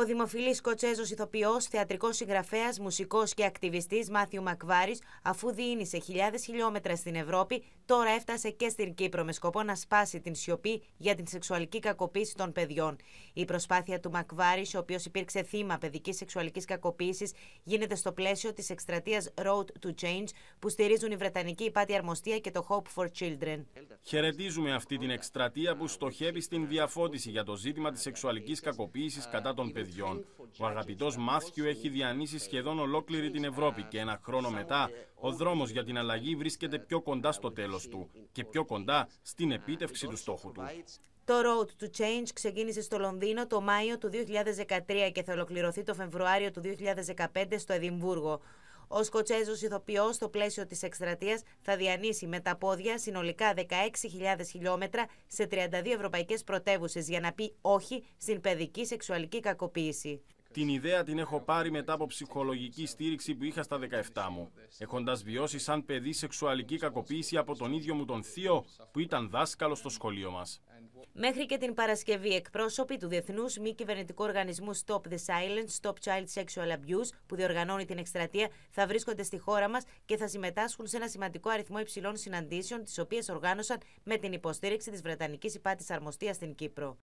Ο δημοφιλής Σκοτσέζο ηθοποιός, θεατρικός συγγραφέας, μουσικός και ακτιβιστής Μάθιου Μακβάρης, αφού διήνυσε χιλιάδες χιλιόμετρα στην Ευρώπη, τώρα έφτασε και στην Κύπρο με σκοπό να σπάσει την σιωπή για την σεξουαλική κακοποίηση των παιδιών. Η προσπάθεια του Μακβάρης, ο οποίος υπήρξε θύμα παιδικής σεξουαλικής κακοποίησης, γίνεται στο πλαίσιο της εκστρατείας Road to Change που στηρίζουν η Βρετανική Υπάτη Αρμοστία και το Hope for Children. Χαιρετίζουμε αυτή την εκστρατεία που στοχεύει στην διαφώτιση για το ζήτημα της σεξουαλικής κακοποίησης κατά των παιδιών ο αγαπητός Μάθιου έχει διανύσει σχεδόν ολόκληρη την Ευρώπη και ένα χρόνο μετά ο δρόμος για την αλλαγή βρίσκεται πιο κοντά στο τέλος του και πιο κοντά στην επίτευξη του στόχου του. Το Road to Change ξεκίνησε στο Λονδίνο το Μάιο του 2013 και θα ολοκληρωθεί το Φεβρουάριο του 2015 στο Εδιμβούργο. Ο Σκοτσέζος ηθοποιός στο πλαίσιο της εκστρατείας θα διανύσει με τα πόδια συνολικά 16.000 χιλιόμετρα σε 32 ευρωπαϊκές πρωτεύουσες για να πει όχι στην παιδική σεξουαλική κακοποίηση. Την ιδέα την έχω πάρει μετά από ψυχολογική στήριξη που είχα στα 17 μου, έχοντας βιώσει σαν παιδί σεξουαλική κακοποίηση από τον ίδιο μου τον θείο που ήταν δάσκαλο στο σχολείο μας. Μέχρι και την Παρασκευή, εκπρόσωποι του Διεθνούς Μη Κυβερνητικού Οργανισμού Stop the Silence, Stop Child Sexual Abuse, που διοργανώνει την εκστρατεία, θα βρίσκονται στη χώρα μας και θα συμμετάσχουν σε ένα σημαντικό αριθμό υψηλών συναντήσεων, τις οποίες οργάνωσαν με την υποστήριξη της Βρετανικής Υπάτης Αρμοστίας στην Κύπρο.